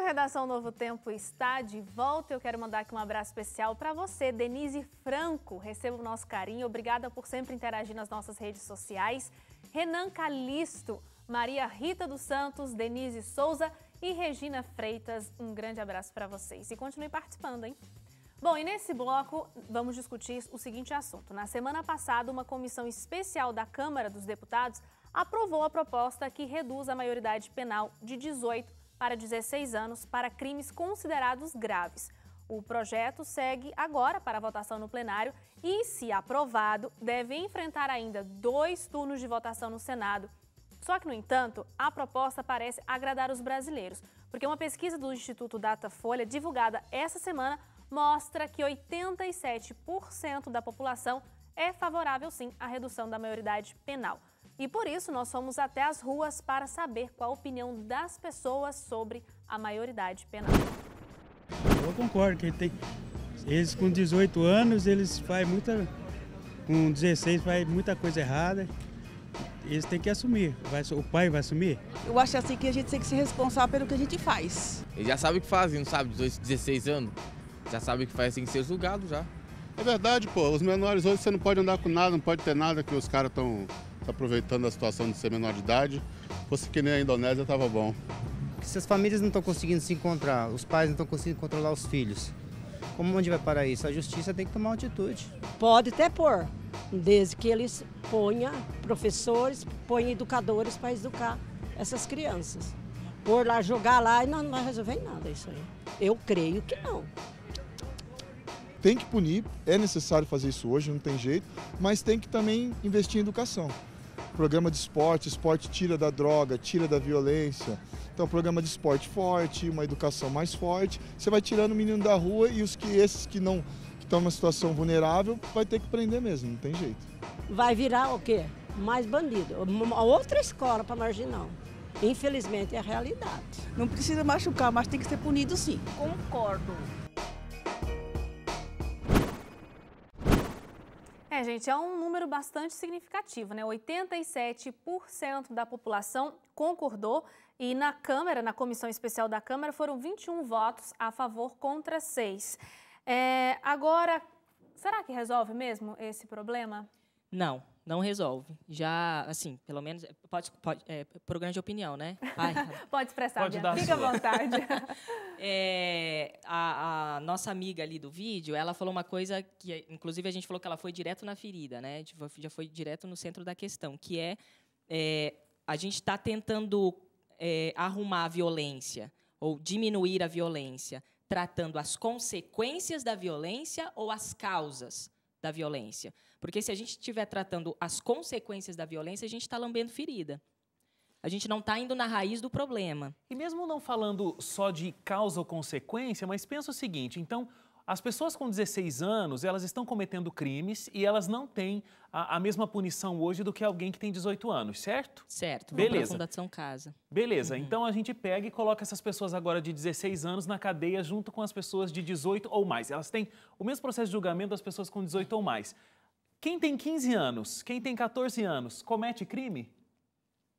o Redação Novo Tempo está de volta. Eu quero mandar aqui um abraço especial para você, Denise Franco. Receba o nosso carinho. Obrigada por sempre interagir nas nossas redes sociais. Renan Calisto, Maria Rita dos Santos, Denise Souza e Regina Freitas. Um grande abraço para vocês e continue participando, hein? Bom, e nesse bloco vamos discutir o seguinte assunto. Na semana passada, uma comissão especial da Câmara dos Deputados aprovou a proposta que reduz a maioridade penal de 18 para 16 anos para crimes considerados graves. O projeto segue agora para votação no plenário e, se aprovado, deve enfrentar ainda dois turnos de votação no Senado. Só que, no entanto, a proposta parece agradar os brasileiros, porque uma pesquisa do Instituto Datafolha, divulgada essa semana, mostra que 87% da população é favorável sim à redução da maioridade penal. E por isso nós fomos até as ruas para saber qual a opinião das pessoas sobre a maioridade penal. Eu concordo que tem eles com 18 anos, eles faz muita com 16 faz muita coisa errada. Eles têm que assumir. Vai, o pai vai assumir? Eu acho assim que a gente tem que se responsabilizar pelo que a gente faz. Eles já sabem o que fazem, não sabe? 16 anos. Já sabe que faz tem ser julgado já. É verdade, pô. Os menores hoje você não pode andar com nada, não pode ter nada, que os caras estão aproveitando a situação de ser menor de idade. Fosse que nem a Indonésia, tava bom. Se as famílias não estão conseguindo se encontrar, os pais não estão conseguindo controlar os filhos, como onde vai parar isso? A justiça tem que tomar atitude. Pode até pôr, desde que eles ponha professores, ponha educadores para educar essas crianças. Por lá, jogar lá e não, não vai resolver nada isso aí. Eu creio que não tem que punir, é necessário fazer isso hoje, não tem jeito, mas tem que também investir em educação. Programa de esporte, esporte tira da droga, tira da violência. Então, programa de esporte forte, uma educação mais forte. Você vai tirando o menino da rua e os que esses que não que estão numa situação vulnerável vai ter que prender mesmo, não tem jeito. Vai virar o quê? Mais bandido, uma outra escola para marginal. Infelizmente é a realidade. Não precisa machucar, mas tem que ser punido sim. Concordo. Né, gente, é um número bastante significativo, né? 87% da população concordou e na Câmara, na Comissão Especial da Câmara, foram 21 votos a favor contra 6. É, agora, será que resolve mesmo esse problema? Não, não resolve. Já, assim, pelo menos, é, pode, pode é, por grande opinião, né? Ai, pode expressar, pode dar fica à vontade. é, a, a, nossa amiga ali do vídeo, ela falou uma coisa que, inclusive, a gente falou que ela foi direto na ferida, né? Já foi direto no centro da questão, que é, é a gente está tentando é, arrumar a violência ou diminuir a violência, tratando as consequências da violência ou as causas da violência. Porque se a gente estiver tratando as consequências da violência, a gente está lambendo ferida. A gente não está indo na raiz do problema. E mesmo não falando só de causa ou consequência, mas pensa o seguinte: então, as pessoas com 16 anos, elas estão cometendo crimes e elas não têm a, a mesma punição hoje do que alguém que tem 18 anos, certo? Certo. Beleza. Fundação Casa. Beleza. Uhum. Então a gente pega e coloca essas pessoas agora de 16 anos na cadeia junto com as pessoas de 18 ou mais. Elas têm o mesmo processo de julgamento das pessoas com 18 ou mais. Quem tem 15 anos, quem tem 14 anos, comete crime?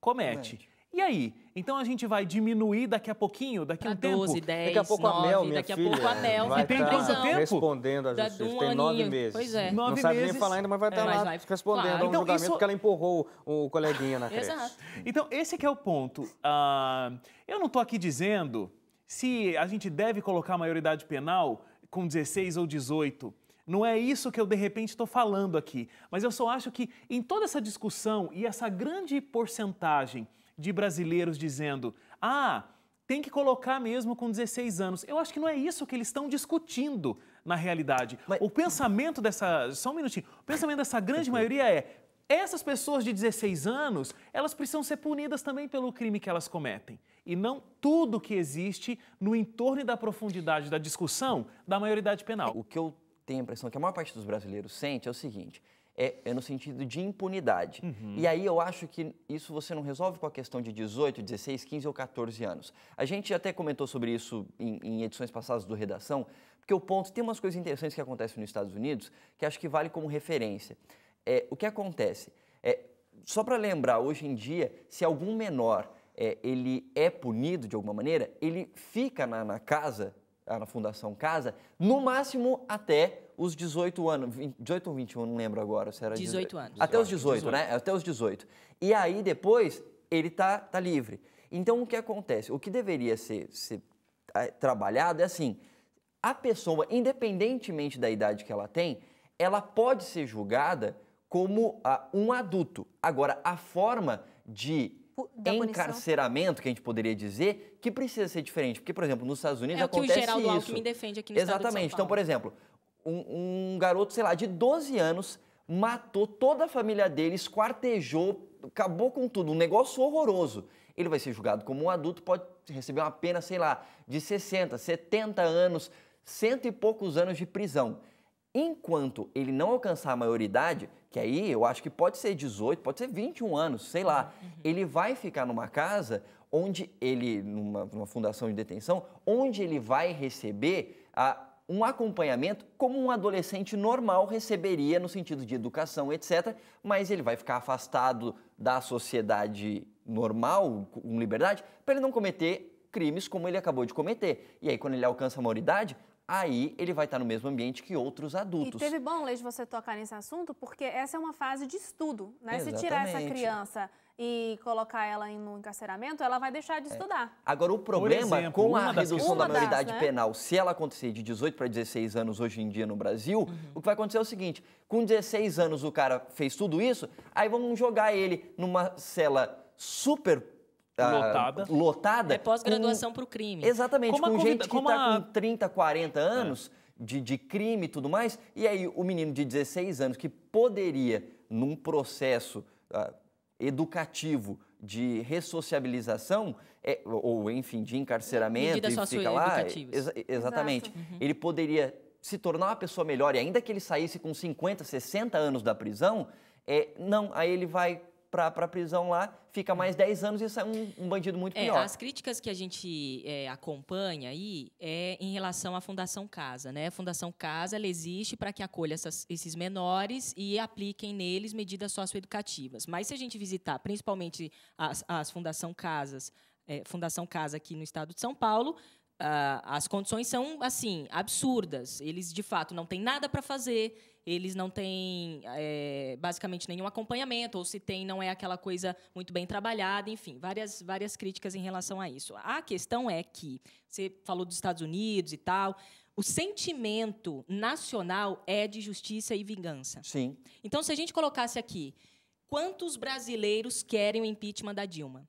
Comete. comete. E aí? Então a gente vai diminuir daqui a pouquinho, daqui a um 12, tempo? 10, daqui a pouco 9, a Mel, minha daqui filha, a pouco a Mel. Vai tem quanto tempo? respondendo a justiça. tem nove meses. Pois é. Nove Não sabe nem falar ainda, mas vai estar tá é, lá vai... respondendo claro. ao então, julgamento isso... porque ela empurrou o coleguinha na creche. Exato. Então esse é o ponto. Uh, eu não estou aqui dizendo se a gente deve colocar a maioridade penal com 16 ou 18. Não é isso que eu de repente estou falando aqui, mas eu só acho que em toda essa discussão e essa grande porcentagem de brasileiros dizendo: ah, tem que colocar mesmo com 16 anos. Eu acho que não é isso que eles estão discutindo na realidade. Mas... O pensamento dessa. Só um minutinho. O pensamento dessa grande maioria é: essas pessoas de 16 anos, elas precisam ser punidas também pelo crime que elas cometem. E não tudo que existe no entorno e da profundidade da discussão da maioridade penal. O que eu tem a impressão que a maior parte dos brasileiros sente é o seguinte: é, é no sentido de impunidade. Uhum. E aí eu acho que isso você não resolve com a questão de 18, 16, 15 ou 14 anos. A gente até comentou sobre isso em, em edições passadas do Redação, porque o ponto tem umas coisas interessantes que acontecem nos Estados Unidos que acho que vale como referência. É, o que acontece? É, só para lembrar, hoje em dia, se algum menor é, ele é punido de alguma maneira, ele fica na, na casa na Fundação Casa, no máximo até os 18 anos, 18 ou 21, não lembro agora se era 18, 18 anos. Até os 18, 18, né? Até os 18. E aí depois ele tá, tá livre. Então o que acontece? O que deveria ser, ser trabalhado é assim: a pessoa, independentemente da idade que ela tem, ela pode ser julgada como uh, um adulto. Agora, a forma de da encarceramento, que a gente poderia dizer, que precisa ser diferente. Porque, por exemplo, nos Estados Unidos é acontece isso. É o que o Geraldo Alckmin defende aqui no Exatamente. Então, por exemplo, um, um, garoto, sei lá, de 12 anos matou toda a família dele, esquartejou, acabou com tudo. Um negócio horroroso. Ele vai ser julgado como um adulto, pode receber uma pena, sei lá, de 60, 70 anos, cento e poucos anos de prisão. Enquanto ele não alcançar a maioridade, que aí eu acho que pode ser 18, pode ser 21 anos, sei lá, uhum. ele vai ficar numa casa onde ele, numa, numa fundação de detenção, onde ele vai receber a, um acompanhamento como um adolescente normal receberia no sentido de educação, etc. Mas ele vai ficar afastado da sociedade normal, com liberdade, para ele não cometer crimes como ele acabou de cometer. E aí, quando ele alcança a maioridade, aí ele vai estar no mesmo ambiente que outros adultos. E teve bom, Leite, você tocar nesse assunto, porque essa é uma fase de estudo, né? Exatamente. Se tirar essa criança e colocar ela em um encarceramento, ela vai deixar de é. estudar. É. Agora, o problema exemplo, com a redução das, da maioridade né? penal, se ela acontecer de 18 para 16 anos hoje em dia no Brasil, uhum. o que vai acontecer é o seguinte, com 16 anos o cara fez tudo isso, aí vamos jogar ele numa cela super ah, lotada. lotada. É pós-graduação para o crime. Exatamente, como com convida, gente que está a... com 30, 40 anos é. de, de crime e tudo mais. E aí o menino de 16 anos que poderia, num processo ah, educativo de ressociabilização, é, ou enfim, de encarceramento, Medida e fica lá. Ex exatamente. Uhum. Ele poderia se tornar uma pessoa melhor, e ainda que ele saísse com 50, 60 anos da prisão, é, não, aí ele vai para a prisão lá, fica mais 10 uhum. anos e sai um, um bandido muito é, pior. É, as críticas que a gente é, acompanha aí é em relação à Fundação Casa. Né? A Fundação Casa ela existe para que acolha essas, esses menores e apliquem neles medidas socioeducativas. Mas se a gente visitar principalmente as, as Fundação Casas, é, Fundação Casa aqui no estado de São Paulo, Uh, as condições são assim absurdas. Eles de fato não têm nada para fazer. Eles não têm é, basicamente nenhum acompanhamento, ou se tem, não é aquela coisa muito bem trabalhada, enfim, várias, várias críticas em relação a isso. A questão é que você falou dos Estados Unidos e tal. O sentimento nacional é de justiça e vingança. Sim. Então, se a gente colocasse aqui, quantos brasileiros querem o impeachment da Dilma?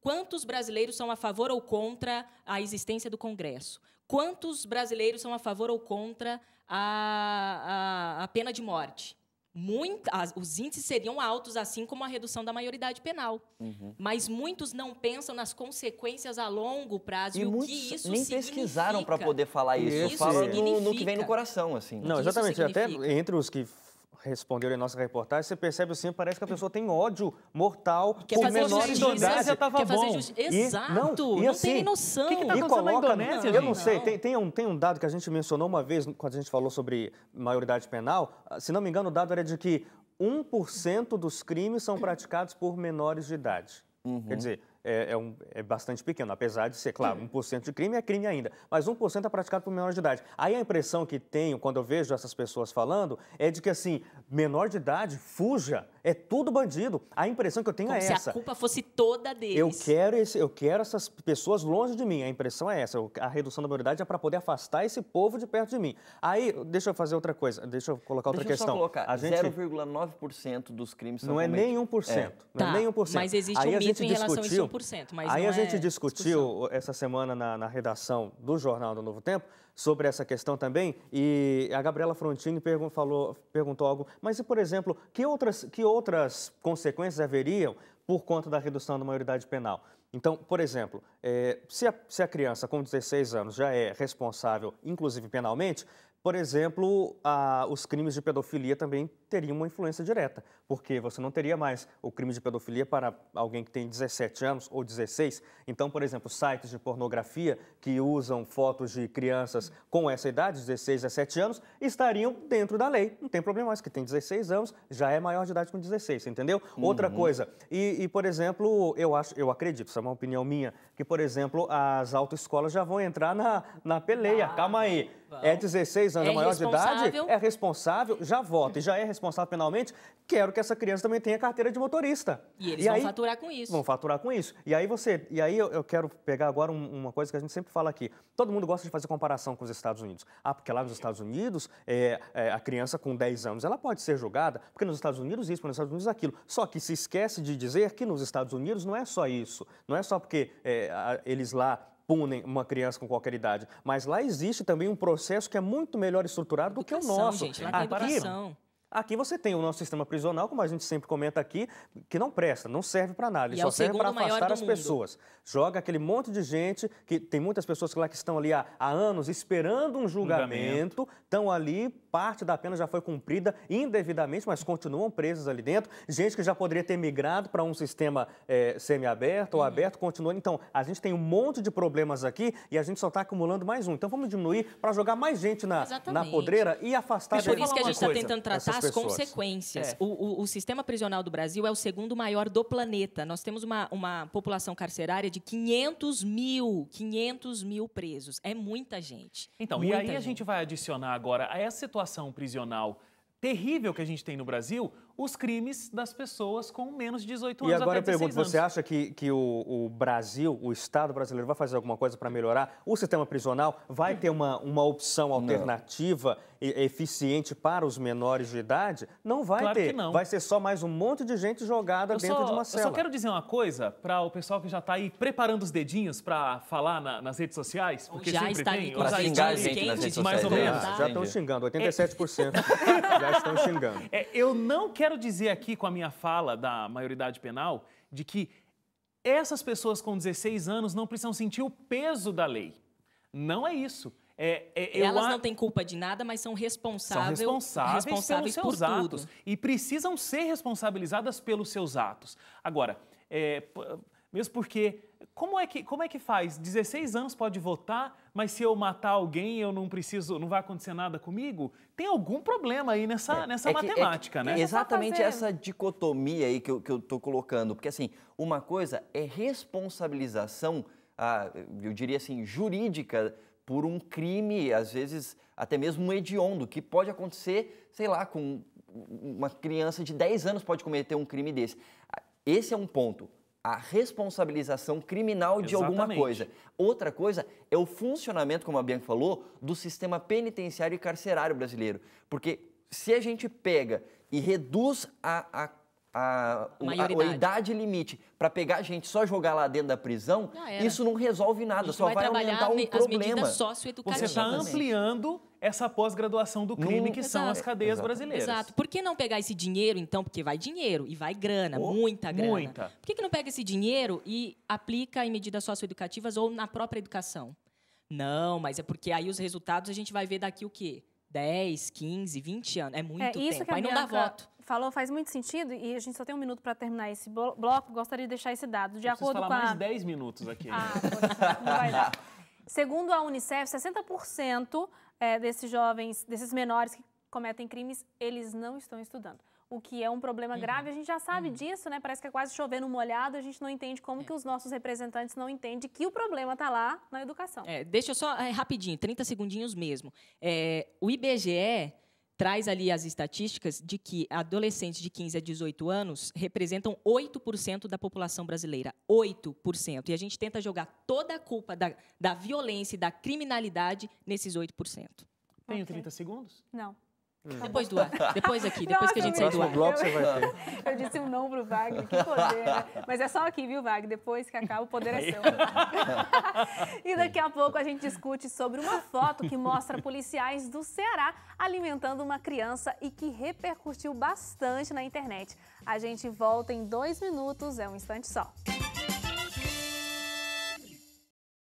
Quantos brasileiros são a favor ou contra a existência do Congresso? Quantos brasileiros são a favor ou contra a, a, a pena de morte? Muita, os índices seriam altos, assim como a redução da maioridade penal. Uhum. Mas muitos não pensam nas consequências a longo prazo e, e o que isso nem significa. pesquisaram para poder falar isso. isso Falam no, no, que vem no coração, assim. Não, exatamente. Até entre os que respondeu em nossa reportagem, você percebe assim, parece que a pessoa tem ódio mortal quer por menores de idade. quer bom. justiça. Exato, e, não, assim, tá e assim, tem noção. O que, está acontecendo coloca, na né, Indonésia, Eu não, não sei, tem, tem, um, tem um dado que a gente mencionou uma vez, quando a gente falou sobre maioridade penal, ah, se não me engano, o dado era de que 1% dos crimes são praticados por menores de idade. Uhum. Quer dizer, é, é, um, é, bastante pequeno, apesar de ser, claro, 1% é. de crime é crime ainda, mas 1% é praticado por menor de idade. Aí a impressão que tenho quando eu vejo essas pessoas falando é de que, assim, menor de idade fuja é tudo bandido. A impressão que eu tenho Como é se essa. se a culpa fosse toda deles. Eu quero, esse, eu quero essas pessoas longe de mim. A impressão é essa. A redução da maioridade é para poder afastar esse povo de perto de mim. Aí, deixa eu fazer outra coisa. Deixa eu colocar outra deixa questão. Eu só colocar. A gente... 0,9% dos crimes são Não é nem 1%. É. Não é tá, é nem 1%. Mas existe aí um mito em relação a esse 1%. Mas aí a gente é discutiu discussão. essa semana na, na redação do Jornal do Novo Tempo sobre essa questão também e a Gabriela Frontini pergun falou, perguntou algo, mas por exemplo, que outras, que outras consequências haveriam por conta da redução da maioridade penal? Então, por exemplo, é, se, a, se a criança com 16 anos já é responsável, inclusive penalmente, por exemplo, a, os crimes de pedofilia também teria uma influência direta, porque você não teria mais o crime de pedofilia para alguém que tem 17 anos ou 16. Então, por exemplo, sites de pornografia que usam fotos de crianças com essa idade, 16, 17 anos, estariam dentro da lei. Não tem problema mais, que tem 16 anos, já é maior de idade com 16, entendeu? Uhum. Outra coisa, e, e, por exemplo, eu acho, eu acredito, isso é uma opinião minha, que, por exemplo, as autoescolas já vão entrar na, na peleia. Ah, Calma aí. Bom. É 16 anos, é maior de idade, é responsável, já vota e já é responsável responsável penalmente, quero que essa criança também tenha carteira de motorista. E eles e vão aí, faturar com isso. Vão faturar com isso. E aí você, e aí eu, eu quero pegar agora um, uma coisa que a gente sempre fala aqui. Todo mundo gosta de fazer comparação com os Estados Unidos. Ah, porque lá nos Estados Unidos, é, é, a criança com 10 anos, ela pode ser julgada, porque nos Estados Unidos isso, nos Estados Unidos aquilo. Só que se esquece de dizer que nos Estados Unidos não é só isso. Não é só porque é, a, eles lá punem uma criança com qualquer idade. Mas lá existe também um processo que é muito melhor estruturado do que o nosso. Gente, lá tem Aqui, educação. Aqui você tem o nosso sistema prisional, como a gente sempre comenta aqui, que não presta, não serve para nada, ele é só serve para afastar as mundo. pessoas. Joga aquele monte de gente, que tem muitas pessoas lá que estão ali há, há anos esperando um julgamento, estão ali, parte da pena já foi cumprida indevidamente, mas continuam presas ali dentro. Gente que já poderia ter migrado para um sistema é, semi-aberto ou uhum. aberto, continua. Então, a gente tem um monte de problemas aqui e a gente só está acumulando mais um. Então, vamos diminuir para jogar mais gente na, na podreira e afastar... E por isso que a gente está tentando tratar as pessoas. consequências. É. O, o, o, sistema prisional do Brasil é o segundo maior do planeta. Nós temos uma, uma população carcerária de 500 mil, 500 mil presos. É muita gente. Então, muita e aí gente. a gente vai adicionar agora a essa situação prisional terrível que a gente tem no Brasil os crimes das pessoas com menos de 18 anos. E agora eu pergunto: anos. você acha que, que o, o, Brasil, o Estado brasileiro, vai fazer alguma coisa para melhorar o sistema prisional? Vai ter uma, uma opção alternativa e, eficiente para os menores de idade? Não vai claro ter. Que não. Vai ser só mais um monte de gente jogada eu dentro só, de uma cela. Eu só quero dizer uma coisa para o pessoal que já está aí preparando os dedinhos para falar na, nas redes sociais. Porque já está tem, para xingar a gente nas redes sociais. Mais ou menos. Já estão xingando, 87%. É. já estão xingando. É, eu não quero quero dizer aqui com a minha fala da maioridade penal de que essas pessoas com 16 anos não precisam sentir o peso da lei. Não é isso. É, é, elas não têm culpa de nada, mas são responsáveis, são responsáveis, responsáveis pelos seus atos. Tudo. E precisam ser responsabilizadas pelos seus atos. Agora, é, mesmo porque como é que, como é que faz? 16 anos pode votar, mas se eu matar alguém eu não preciso, não vai acontecer nada comigo? Tem algum problema aí nessa, é, nessa é matemática, que, é que, né? Exatamente essa dicotomia aí que eu, que eu tô colocando, porque assim, uma coisa é responsabilização, ah, eu diria assim, jurídica por um crime, às vezes até mesmo um hediondo, que pode acontecer, sei lá, com uma criança de 10 anos pode cometer um crime desse. Ah, esse é um ponto a responsabilização criminal de Exatamente. alguma coisa. Outra coisa é o funcionamento, como a Bianca falou, do sistema penitenciário e carcerário brasileiro. Porque se a gente pega e reduz a, a a, a, a, idade limite para pegar a gente só jogar lá dentro da prisão, isso não resolve nada, só vai, vai aumentar um problema. Você está ampliando essa pós-graduação do crime, que Exato. são as cadeias Exato. brasileiras. Exato. Por que não pegar esse dinheiro, então? Porque vai dinheiro e vai grana, oh, muita grana. Muita. Por que, que não pega esse dinheiro e aplica em medidas socioeducativas ou na própria educação? Não, mas é porque aí os resultados a gente vai ver daqui o quê? 10, 15, 20 anos. É muito é, isso tempo. Que a aí não dá voto. Falou, faz muito sentido e a gente só tem um minuto para terminar esse bloco. Gostaria de deixar esse dado. De Eu acordo falar com falar mais 10 minutos aqui. Ah, não vai dar. Segundo a Unicef, 60% é, desses jovens, desses menores que cometem crimes, eles não estão estudando. O que é um problema uhum. grave, a gente já sabe uhum. disso, né? Parece que é quase chovendo molhado, a gente não entende como é. que os nossos representantes não entendem que o problema está lá na educação. É, deixa eu só é, rapidinho, 30 segundinhos mesmo. É, o IBGE traz ali as estatísticas de que adolescentes de 15 a 18 anos representam 8% da população brasileira. 8%. E a gente tenta jogar toda a culpa da, da violência e da criminalidade nesses 8%. Tenho okay. 30 segundos? Não. Hum. Depois do ar. Depois aqui, depois Nossa, que a gente sair do ar. Bloco você vai ter. Eu disse um não pro Wagner, que poder, né? Mas é só aqui, viu, Wagner? Depois que acaba, o poder é seu. e daqui a pouco a gente discute sobre uma foto que mostra policiais do Ceará alimentando uma criança e que repercutiu bastante na internet. A gente volta em dois minutos, é um instante só.